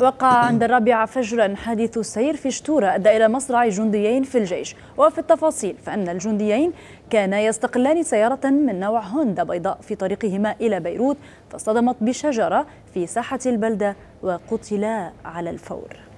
وقع عند الرابعة فجرا حادث سير في شتورة أدى إلى مصرع جنديين في الجيش وفي التفاصيل فإن الجنديين كانا يستقلان سيارة من نوع هوندا بيضاء في طريقهما إلى بيروت فاصطدمت بشجرة في ساحة البلدة وقتلا على الفور